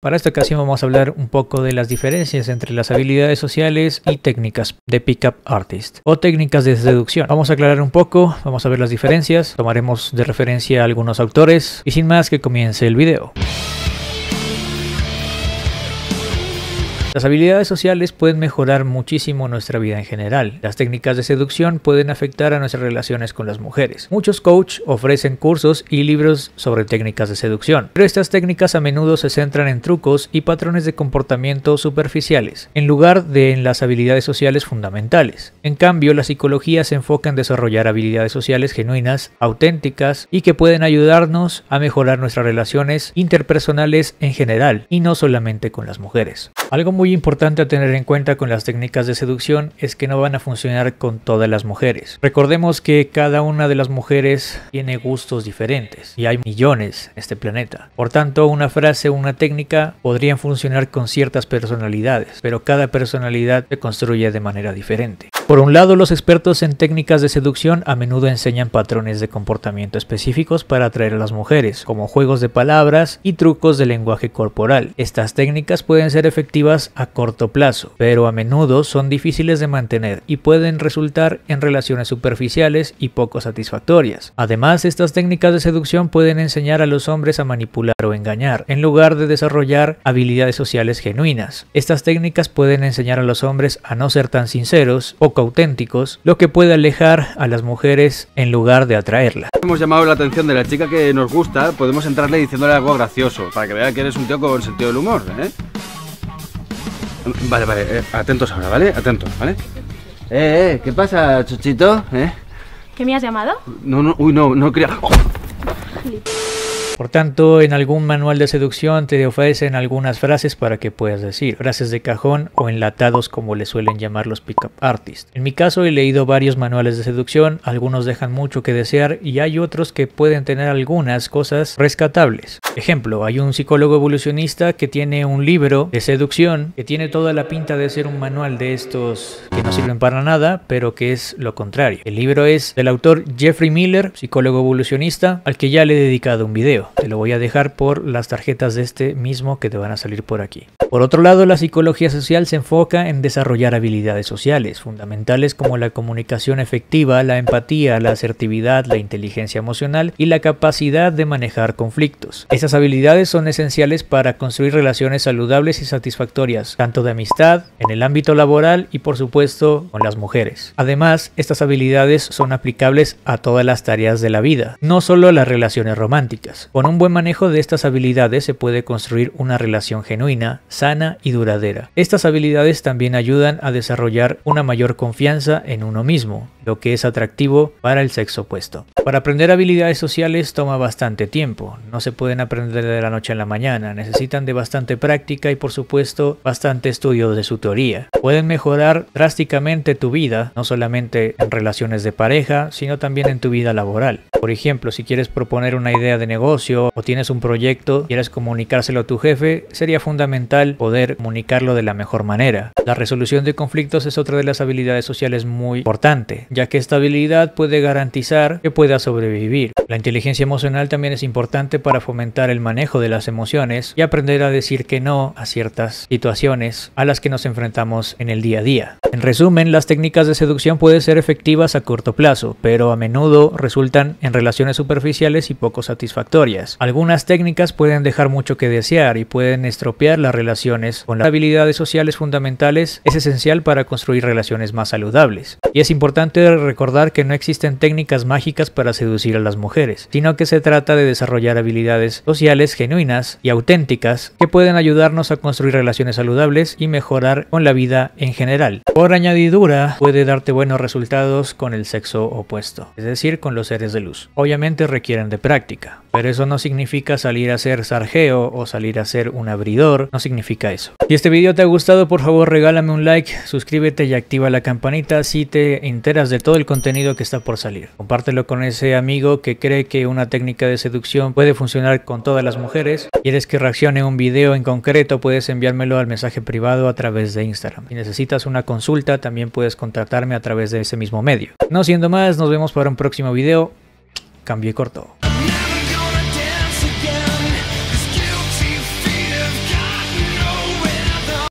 Para esta ocasión vamos a hablar un poco de las diferencias entre las habilidades sociales y técnicas de Pickup Artist o técnicas de seducción. Vamos a aclarar un poco, vamos a ver las diferencias, tomaremos de referencia a algunos autores y sin más que comience el video. Las habilidades sociales pueden mejorar muchísimo nuestra vida en general. Las técnicas de seducción pueden afectar a nuestras relaciones con las mujeres. Muchos coaches ofrecen cursos y libros sobre técnicas de seducción, pero estas técnicas a menudo se centran en trucos y patrones de comportamiento superficiales, en lugar de en las habilidades sociales fundamentales. En cambio, la psicología se enfoca en desarrollar habilidades sociales genuinas, auténticas y que pueden ayudarnos a mejorar nuestras relaciones interpersonales en general y no solamente con las mujeres. Algo muy importante a tener en cuenta con las técnicas de seducción es que no van a funcionar con todas las mujeres. Recordemos que cada una de las mujeres tiene gustos diferentes y hay millones en este planeta. Por tanto, una frase o una técnica podrían funcionar con ciertas personalidades, pero cada personalidad se construye de manera diferente. Por un lado, los expertos en técnicas de seducción a menudo enseñan patrones de comportamiento específicos para atraer a las mujeres, como juegos de palabras y trucos de lenguaje corporal. Estas técnicas pueden ser efectivas a corto plazo, pero a menudo son difíciles de mantener y pueden resultar en relaciones superficiales y poco satisfactorias. Además, estas técnicas de seducción pueden enseñar a los hombres a manipular o engañar, en lugar de desarrollar habilidades sociales genuinas. Estas técnicas pueden enseñar a los hombres a no ser tan sinceros o auténticos, lo que puede alejar a las mujeres en lugar de atraerlas. Hemos llamado la atención de la chica que nos gusta, podemos entrarle diciéndole algo gracioso, para que vea que eres un tío con sentido del humor, ¿eh? Vale, vale, eh, atentos ahora, ¿vale? Atentos, ¿vale? Eh, eh, ¿qué pasa, Chochito? ¿Eh? ¿Qué me has llamado? No, no, uy, no, no quería... Por tanto, en algún manual de seducción te ofrecen algunas frases para que puedas decir, frases de cajón o enlatados como le suelen llamar los pickup artists. En mi caso he leído varios manuales de seducción, algunos dejan mucho que desear y hay otros que pueden tener algunas cosas rescatables. Ejemplo, hay un psicólogo evolucionista que tiene un libro de seducción que tiene toda la pinta de ser un manual de estos que no sirven para nada, pero que es lo contrario. El libro es del autor Jeffrey Miller, psicólogo evolucionista, al que ya le he dedicado un video. Te lo voy a dejar por las tarjetas de este mismo que te van a salir por aquí. Por otro lado, la psicología social se enfoca en desarrollar habilidades sociales, fundamentales como la comunicación efectiva, la empatía, la asertividad, la inteligencia emocional y la capacidad de manejar conflictos. Esas habilidades son esenciales para construir relaciones saludables y satisfactorias, tanto de amistad, en el ámbito laboral y por supuesto con las mujeres. Además, estas habilidades son aplicables a todas las tareas de la vida, no solo a las relaciones románticas. Con un buen manejo de estas habilidades se puede construir una relación genuina, sana y duradera. Estas habilidades también ayudan a desarrollar una mayor confianza en uno mismo, lo que es atractivo para el sexo opuesto. Para aprender habilidades sociales toma bastante tiempo, no se pueden aprender de la noche a la mañana, necesitan de bastante práctica y por supuesto bastante estudio de su teoría. Pueden mejorar drásticamente tu vida, no solamente en relaciones de pareja, sino también en tu vida laboral. Por ejemplo, si quieres proponer una idea de negocio o tienes un proyecto, y quieres comunicárselo a tu jefe, sería fundamental poder comunicarlo de la mejor manera. La resolución de conflictos es otra de las habilidades sociales muy importante, ya que esta habilidad puede garantizar que puedas sobrevivir. La inteligencia emocional también es importante para fomentar el manejo de las emociones y aprender a decir que no a ciertas situaciones a las que nos enfrentamos en el día a día. En resumen, las técnicas de seducción pueden ser efectivas a corto plazo, pero a menudo resultan en relaciones superficiales y poco satisfactorias. Algunas técnicas pueden dejar mucho que desear y pueden estropear las relaciones con las habilidades sociales fundamentales es esencial para construir relaciones más saludables. Y es importante recordar que no existen técnicas mágicas para seducir a las mujeres, sino que se trata de desarrollar habilidades sociales genuinas y auténticas que pueden ayudarnos a construir relaciones saludables y mejorar con la vida en general. Por añadidura, puede darte buenos resultados con el sexo opuesto, es decir, con los seres de luz. Obviamente requieren de práctica, pero eso no significa salir a ser sargeo o salir a ser un abridor, no significa eso. Si este video te ha gustado, por favor regálame un like, suscríbete y activa la campanita si te enteras de todo el contenido que está por salir. Compártelo con ese amigo que cree que una técnica de seducción puede funcionar con todas las mujeres. ¿Quieres que reaccione un video en concreto? Puedes enviármelo al mensaje privado a través de Instagram. Si necesitas una consulta, también puedes contactarme a través de ese mismo medio. No siendo más, nos vemos para un próximo video. Cambio y corto.